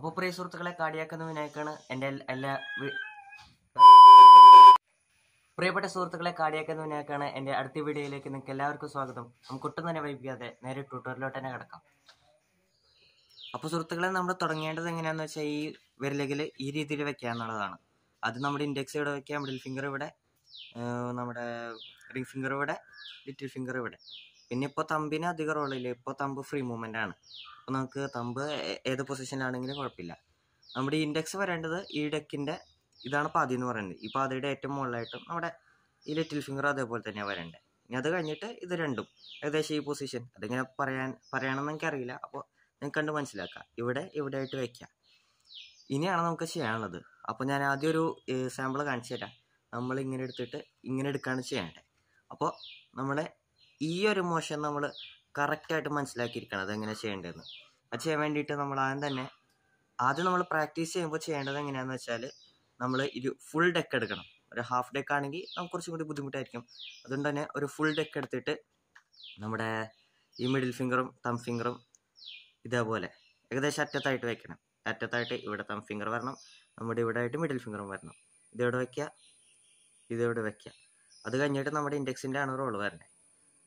അപ്പോൾ പ്രിയ സുഹൃത്തുക്കളെ കാടിയാക്കുന്ന വിനായക്കാണ് എൻ്റെ എല്ലാ പ്രിയപ്പെട്ട സുഹൃത്തുക്കളെ കാടിയാക്കുന്ന വിനായക്കാണ് എൻ്റെ അടുത്ത വീഡിയോയിലേക്ക് നിങ്ങൾക്ക് എല്ലാവർക്കും സ്വാഗതം നമുക്ക് ഒട്ടും തന്നെ വൈകാതെ നേരെ ട്യൂട്ടറിലോട്ട് തന്നെ കിടക്കാം അപ്പോൾ സുഹൃത്തുക്കളെ നമ്മൾ തുടങ്ങേണ്ടത് എങ്ങനെയാണെന്ന് വെച്ചാൽ ഈ വിരലെങ്കിൽ ഈ രീതിയിൽ വെക്കുക എന്നുള്ളതാണ് അത് നമ്മുടെ ഇൻഡെക്സ് ഇവിടെ വെക്കുക മിഡിൽ ഫിംഗർ ഇവിടെ നമ്മുടെ റിംഗ് ഫിംഗർ ഇവിടെ ലിറ്റിൽ ഫിംഗർ ഇവിടെ പിന്നെ ഇപ്പോൾ തമ്പിന് അധികം റോളില്ല ഇപ്പോൾ തമ്പ് ഫ്രീ മൂവ്മെൻ്റ് ആണ് അപ്പോൾ നമുക്ക് തമ്പ് ഏത് പൊസിഷനിലാണെങ്കിലും കുഴപ്പമില്ല നമ്മുടെ ഇൻഡെക്സ് വരേണ്ടത് ഈ ഡെക്കിൻ്റെ ഇതാണ് പാതി എന്ന് പറയുന്നത് ഈ പാതിയുടെ ഏറ്റവും മുകളിലായിട്ടും നമ്മുടെ ഈ ലിറ്റിൽ ഫിംഗർ അതേപോലെ തന്നെയാണ് വരേണ്ടത് ഇനി അത് കഴിഞ്ഞിട്ട് ഇത് രണ്ടും ഏകദേശം ഈ പൊസിഷൻ അതിങ്ങനെ പറയാൻ പറയണമെന്ന് എനിക്കറിയില്ല അപ്പോൾ നിങ്ങൾക്ക് കണ്ട് മനസ്സിലാക്കാം ഇവിടെ ഇവിടെ ആയിട്ട് വയ്ക്കാം ഇനിയാണ് നമുക്ക് ചെയ്യാനുള്ളത് അപ്പോൾ ഞാൻ ആദ്യം ഒരു സാമ്പിൾ കാണിച്ചു തരാം നമ്മൾ ഇങ്ങനെ എടുത്തിട്ട് ഇങ്ങനെ എടുക്കുകയാണ് ചെയ്യേണ്ടത് അപ്പോൾ നമ്മളെ ഈ ഒരു മോഷൻ നമ്മൾ കറക്റ്റായിട്ട് മനസ്സിലാക്കിയിരിക്കണം അതെങ്ങനെ ചെയ്യേണ്ടതെന്ന് അത് ചെയ്യാൻ വേണ്ടിയിട്ട് നമ്മൾ ആദ്യം തന്നെ ആദ്യം നമ്മൾ പ്രാക്ടീസ് ചെയ്യുമ്പോൾ ചെയ്യേണ്ടത് എങ്ങനെയാണെന്ന് വെച്ചാൽ നമ്മൾ ഇത് ഫുൾ ഡെക്ക് എടുക്കണം ഒരു ഹാഫ് ഡെക്ക് ആണെങ്കിൽ നമുക്ക് കുറച്ചും കൂടി ബുദ്ധിമുട്ടായിരിക്കും അതുകൊണ്ട് തന്നെ ഒരു ഫുൾ ഡെക്ക് എടുത്തിട്ട് നമ്മുടെ ഈ മിഡിൽ ഫിംഗറും തം ഫിംഗറും ഇതേപോലെ ഏകദേശം അറ്റത്തായിട്ട് വെക്കണം അറ്റത്തായിട്ട് ഇവിടെ തം ഫിംഗർ വരണം നമ്മുടെ ഇവിടെ ആയിട്ട് മിഡിൽ ഫിംഗറും വരണം ഇതോടെ വയ്ക്കുക ഇതോടെ വയ്ക്കുക അത് കഴിഞ്ഞിട്ട് നമ്മുടെ ഇൻഡെക്സിൻ്റെ ആണ് റോൾ വരണത്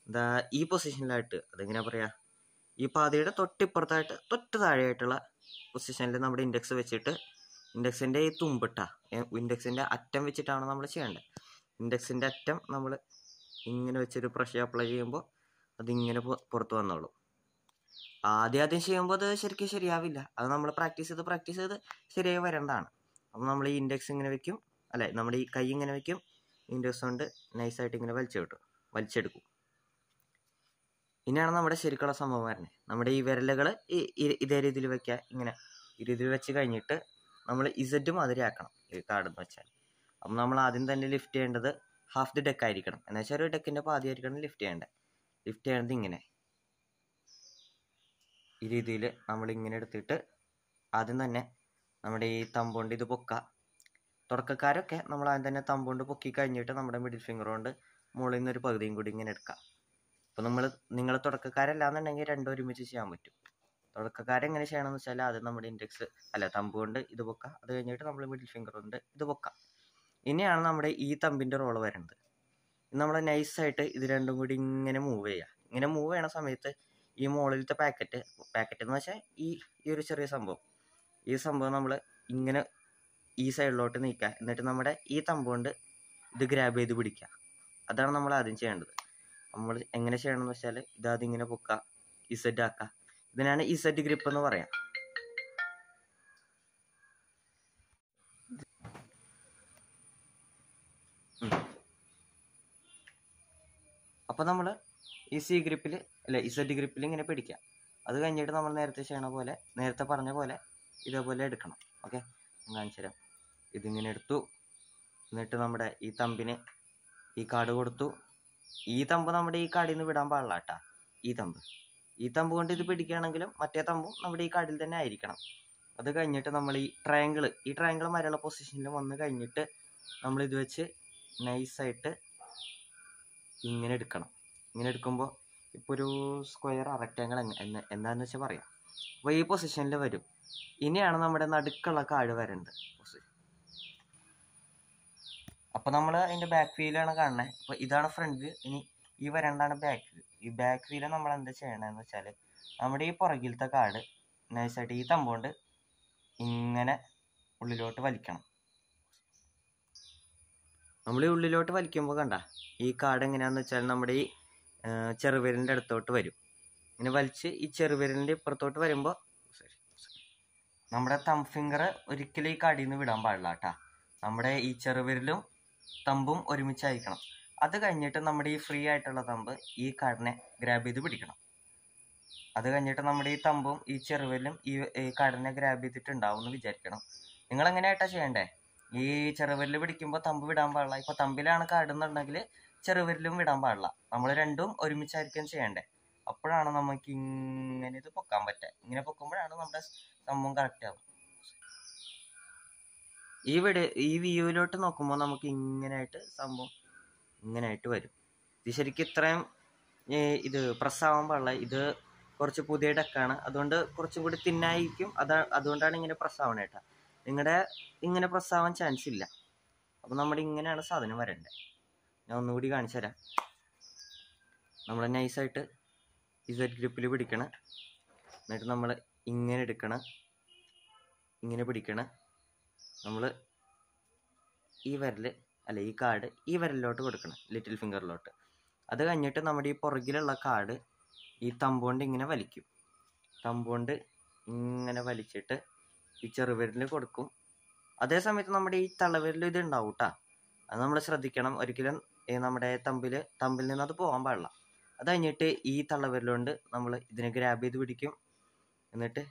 എന്താ ഈ പൊസിഷനിലായിട്ട് അതെങ്ങനെ പറയാ ഈ പാതയുടെ തൊട്ടിപ്പുറത്തായിട്ട് തൊട്ട് താഴെയായിട്ടുള്ള പൊസിഷനിൽ നമ്മുടെ ഇൻഡെക്സ് വെച്ചിട്ട് ഇൻഡെക്സിൻ്റെ ഈ തുമ്പിട്ട ഇൻഡെക്സിൻ്റെ അറ്റം വെച്ചിട്ടാണ് നമ്മൾ ചെയ്യേണ്ടത് ഇൻഡെക്സിൻ്റെ അറ്റം നമ്മൾ ഇങ്ങനെ വെച്ചൊരു പ്രഷർ അപ്ലൈ ചെയ്യുമ്പോൾ അതിങ്ങനെ പുറത്ത് വന്നോളും ആദ്യം ആദ്യം ചെയ്യുമ്പോൾ അത് ശരിക്കും ശരിയാവില്ല അത് നമ്മൾ പ്രാക്ടീസ് ചെയ്ത് പ്രാക്ടീസ് ചെയ്ത് ശരിയായി വരേണ്ടതാണ് അപ്പം നമ്മൾ ഈ ഇൻഡെക്സ് ഇങ്ങനെ വെക്കും അല്ലെ നമ്മുടെ ഈ കൈ ഇങ്ങനെ വെക്കും ഇൻഡെക്സ് കൊണ്ട് നൈസായിട്ട് ഇങ്ങനെ വലിച്ചു കിട്ടും വലിച്ചെടുക്കും ഇനിയാണ് നമ്മുടെ ശരിക്കുള്ള സംഭവം വരുന്നത് നമ്മുടെ ഈ വിരലുകൾ ഈ ഇതേ രീതിയിൽ വെക്കുക ഇങ്ങനെ ഈ രീതിയിൽ വെച്ച് കഴിഞ്ഞിട്ട് നമ്മൾ ഇസഡ് മാതിരി ആക്കണം ഈ കാർഡെന്ന് വെച്ചാൽ അപ്പം നമ്മൾ ആദ്യം തന്നെ ലിഫ്റ്റ് ചെയ്യേണ്ടത് ഹാഫ് ദി ഡെക്ക് ആയിരിക്കണം എന്ന് വെച്ചാൽ ഒരു ഡെക്കിൻ്റെ പാതി ആയിരിക്കണം ലിഫ്റ്റ് ചെയ്യേണ്ടത് ലിഫ്റ്റ് ചെയ്യേണ്ടത് ഇങ്ങനെ ഈ രീതിയിൽ നമ്മൾ ഇങ്ങനെ എടുത്തിട്ട് ആദ്യം തന്നെ നമ്മുടെ ഈ തമ്പുകൊണ്ട് ഇത് പൊക്കുക തുടക്കക്കാരൊക്കെ നമ്മൾ ആദ്യം തന്നെ തമ്പുകൊണ്ട് പൊക്കി കഴിഞ്ഞിട്ട് നമ്മുടെ മിഡിൽ ഫിംഗർ കൊണ്ട് മുകളിൽ നിന്നൊരു പകുതിയും കൂടി ഇങ്ങനെ എടുക്കുക അപ്പോൾ നമ്മൾ നിങ്ങൾ തുടക്കക്കാരല്ലാന്നുണ്ടെങ്കിൽ രണ്ടും ഒരുമിച്ച് ചെയ്യാൻ പറ്റും തുടക്കക്കാരെങ്ങനെ എന്ന് വെച്ചാൽ ആദ്യം നമ്മുടെ ഇൻഡെക്സ് അല്ല തമ്പ് കൊണ്ട് ഇത് പൊക്ക അത് കഴിഞ്ഞിട്ട് നമ്മൾ മിഡിൽ ഫിംഗർ കൊണ്ട് ഇത് പൊക്ക ഇനിയാണ് നമ്മുടെ ഈ തമ്പിന്റെ റോള് വരുന്നത് നമ്മൾ നൈസായിട്ട് ഇത് രണ്ടും കൂടി ഇങ്ങനെ മൂവ് ചെയ്യുക ഇങ്ങനെ മൂവ് ചെയ്യണ സമയത്ത് ഈ മുകളിലത്തെ പാക്കറ്റ് പാക്കറ്റ് എന്ന് വെച്ചാൽ ഈ ഈ ഒരു ചെറിയ സംഭവം ഈ സംഭവം നമ്മൾ ഇങ്ങനെ ഈ സൈഡിലോട്ട് നീക്കുക എന്നിട്ട് നമ്മുടെ ഈ തമ്പ് കൊണ്ട് ഇത് ഗ്രാബ് ചെയ്ത് പിടിക്കുക അതാണ് നമ്മൾ ആദ്യം ചെയ്യേണ്ടത് നമ്മൾ എങ്ങനെ ചെയ്യണം എന്ന് വെച്ചാൽ ഇതാ ഇങ്ങനെ പൊക്കുക ഇസെറ്റ് ആക്കുക ഇതിനാണ് ഇസെറ്റ് ഗ്രിപ്പ് എന്ന് പറയാം അപ്പോൾ നമ്മൾ ഈ സി ഗ്രിപ്പിൽ അല്ല ഇസെറ്റ് ഗ്രിപ്പിൽ ഇങ്ങനെ പിടിക്കുക അത് കഴിഞ്ഞിട്ട് നമ്മൾ നേരത്തെ ചെയ്യണ പോലെ നേരത്തെ പറഞ്ഞ പോലെ ഇതേപോലെ എടുക്കണം ഓക്കെ ഞാൻ ഇതിങ്ങനെ എടുത്തു എന്നിട്ട് നമ്മുടെ ഈ തമ്പിന് ഈ കാർഡ് കൊടുത്തു ഈ തമ്പ് നമ്മുടെ ഈ കടയിൽ നിന്ന് വിടാൻ പാടില്ല കേട്ടാ ഈ തമ്പ് ഈ തമ്പ് കൊണ്ട് ഇത് പിടിക്കുകയാണെങ്കിലും മറ്റേ തമ്പും നമ്മുടെ ഈ കാടിൽ തന്നെ ആയിരിക്കണം അത് കഴിഞ്ഞിട്ട് നമ്മൾ ഈ ട്രയാങ്കിൾ ഈ ട്രയാങ്കിൾ മരള പൊസിഷനിൽ വന്ന് കഴിഞ്ഞിട്ട് നമ്മൾ ഇത് വെച്ച് നൈസായിട്ട് ഇങ്ങനെ എടുക്കണം ഇങ്ങനെ എടുക്കുമ്പോൾ ഇപ്പോൾ ഒരു സ്ക്വയർ റെക്റ്റാങ്കിൾ എന്ന് എന്താണെന്ന് വെച്ചാൽ പറയാം അപ്പോൾ ഈ പൊസിഷനിൽ വരും ഇനിയാണ് നമ്മുടെ നടുക്കുള്ള കാട് വരേണ്ടത് പൊസിഷൻ അപ്പോൾ നമ്മൾ അതിന്റെ ബാക്ക് ആണ് കാണുന്നത് അപ്പൊ ഇതാണ് ഫ്രണ്ട് ഇനി ഈ വരണ്ടാണ് ബാക്ക് ഈ ബാക്ക് വീല് നമ്മൾ എന്താ ചെയ്യണമെന്ന് വെച്ചാല് നമ്മുടെ ഈ പുറകിലത്തെ കാർഡ് നൈസായിട്ട് ഈ കൊണ്ട് ഇങ്ങനെ ഉള്ളിലോട്ട് വലിക്കണം നമ്മൾ ഈ ഉള്ളിലോട്ട് വലിക്കുമ്പോൾ കണ്ട ഈ കാർഡ് എങ്ങനെയാന്ന് വെച്ചാൽ നമ്മുടെ ഈ ചെറുവിരലിന്റെ അടുത്തോട്ട് വരും ഇങ്ങനെ വലിച്ച് ഈ ചെറുവിരലിന്റെ ഇപ്പുറത്തോട്ട് വരുമ്പോൾ നമ്മുടെ തം ഫിംഗർ ഒരിക്കലും ഈ കാർഡിൽ നിന്ന് വിടാൻ പാടില്ല കേട്ടാ നമ്മുടെ ഈ ചെറുവിരലും തമ്പും ഒരുമിച്ച് അയക്കണം അത് കഴിഞ്ഞിട്ട് നമ്മുടെ ഈ ഫ്രീ ആയിട്ടുള്ള തമ്പ് ഈ കാടിനെ ഗ്രാബ് ചെയ്ത് പിടിക്കണം അത് കഴിഞ്ഞിട്ട് നമ്മുടെ ഈ തമ്പും ഈ ചെറുവലും ഈ കാടിനെ ഗ്രാബ് ചെയ്തിട്ടുണ്ടാവും എന്ന് വിചാരിക്കണം നിങ്ങൾ എങ്ങനെയായിട്ടാ ചെയ്യണ്ടേ ഈ ചെറുവല്ല് പിടിക്കുമ്പോൾ തമ്പ് വിടാൻ പാടില്ല ഇപ്പോൾ തമ്പിലാണ് കാടുന്നുണ്ടെങ്കിൽ ചെറുവരിലും വിടാൻ പാടില്ല നമ്മൾ രണ്ടും ഒരുമിച്ചായിരിക്കും ചെയ്യണ്ടേ അപ്പോഴാണ് നമുക്ക് ഇങ്ങനെ ഇത് പൊക്കാൻ പറ്റുക ഇങ്ങനെ പൊക്കുമ്പോഴാണ് നമ്മുടെ സംഭവം കറക്റ്റ് ആവുക ഇവിടെ ഈ വ്യൂവിലോട്ട് നോക്കുമ്പോൾ നമുക്ക് ഇങ്ങനെയായിട്ട് സംഭവം ഇങ്ങനെയായിട്ട് വരും ഇത് ശരിക്കും ഇത്രയും ഇത് പ്രസ്സാവാൻ പാടില്ല ഇത് കുറച്ച് പുതിയ ഡെക്കാണ് അതുകൊണ്ട് കുറച്ചും കൂടി തിന്നായിരിക്കും അതാ അതുകൊണ്ടാണ് ഇങ്ങനെ പ്രസ്സാവണ കേട്ടോ നിങ്ങളുടെ ഇങ്ങനെ പ്രസ്സാവാൻ ചാൻസ് ഇല്ല അപ്പോൾ നമ്മുടെ ഇങ്ങനെയാണ് സാധനം വരേണ്ടത് ഞാൻ ഒന്നുകൂടി കാണിച്ചു തരാം നമ്മൾ നൈസായിട്ട് ഇസറ്റ് ഗ്രിപ്പിൽ പിടിക്കണം എന്നിട്ട് നമ്മൾ ഇങ്ങനെ എടുക്കണം ഇങ്ങനെ പിടിക്കണം നമ്മൾ ഈ വിരൽ അല്ല ഈ കാർഡ് ഈ വിരലിലോട്ട് കൊടുക്കണം ലിറ്റിൽ ഫിംഗറിലോട്ട് അത് കഴിഞ്ഞിട്ട് നമ്മുടെ ഈ പുറകിലുള്ള കാർഡ് ഈ തമ്പുകൊണ്ട് ഇങ്ങനെ വലിക്കും തമ്പുകൊണ്ട് ഇങ്ങനെ വലിച്ചിട്ട് ഈ ചെറുവിരലിൽ കൊടുക്കും അതേ സമയത്ത് നമ്മുടെ ഈ തളവിരൽ ഇത് ഉണ്ടാവും കേട്ടോ അത് നമ്മൾ ശ്രദ്ധിക്കണം ഒരിക്കലും ഈ നമ്മുടെ തമ്പിൽ തമ്പിൽ നിന്ന് അത് പോകാൻ പാടില്ല അത് കഴിഞ്ഞിട്ട് ഈ തള്ളവിരലുകൊണ്ട് നമ്മൾ ഇതിനെ ഗ്രാബ് ചെയ്ത് പിടിക്കും എന്നിട്ട്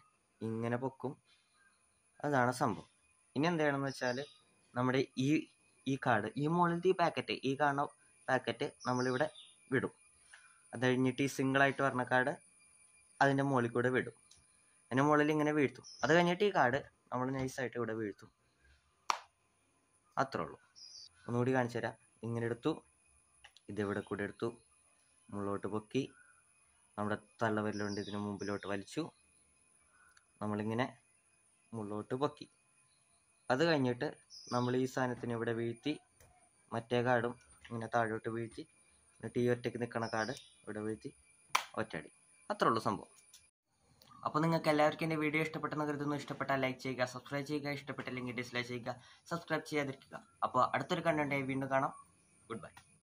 ഇങ്ങനെ പൊക്കും അതാണ് സംഭവം ഇനി എന്താണെന്ന് വെച്ചാൽ നമ്മുടെ ഈ ഈ കാർഡ് ഈ മുകളിലത്തെ ഈ പാക്കറ്റ് ഈ കാണുന്ന പാക്കറ്റ് നമ്മളിവിടെ വിടും അത് കഴിഞ്ഞിട്ട് ഈ സിംഗിളായിട്ട് വരുന്ന കാർഡ് അതിൻ്റെ മുകളിൽ കൂടെ വിടും അതിൻ്റെ മുകളിൽ ഇങ്ങനെ വീഴ്ത്തും അത് കഴിഞ്ഞിട്ട് ഈ കാർഡ് നമ്മൾ നൈസായിട്ട് ഇവിടെ വീഴ്ത്തും അത്രേ ഉള്ളൂ ഒന്നുകൂടി കാണിച്ചു തരാം ഇങ്ങനെ എടുത്തു ഇതിവിടെ കൂടെ എടുത്തു മുകളിലോട്ട് പൊക്കി നമ്മുടെ തള്ളവരിലുണ്ട് ഇതിന് മുമ്പിലോട്ട് വലിച്ചു നമ്മളിങ്ങനെ മുകളിലോട്ട് പൊക്കി അത് കഴിഞ്ഞിട്ട് നമ്മൾ ഈ സാധനത്തിന് ഇവിടെ വീഴ്ത്തി മറ്റേ കാർഡും ഇങ്ങനെ താഴോട്ട് വീഴ്ത്തി എന്നിട്ട് ഒറ്റയ്ക്ക് നിൽക്കുന്ന കാർഡ് ഇവിടെ വീഴ്ത്തി ഒറ്റടി അത്രേ ഉള്ളൂ സംഭവം അപ്പോൾ നിങ്ങൾക്ക് എല്ലാവർക്കും എൻ്റെ വീഡിയോ ഇഷ്ടപ്പെട്ടെന്ന് കരുതുന്നു ഇഷ്ടപ്പെട്ടാൽ ലൈക്ക് ചെയ്യുക സബ്സ്ക്രൈബ് ചെയ്യുക ഇഷ്ടപ്പെട്ടില്ലെങ്കിൽ ഡിസ്ലൈക്ക് ചെയ്യുക സബ്സ്ക്രൈബ് ചെയ്യാതിരിക്കുക അപ്പോൾ അടുത്തൊരു കണ്ടുണ്ടെങ്കിൽ വീണ്ടും കാണാം ഗുഡ് ബൈ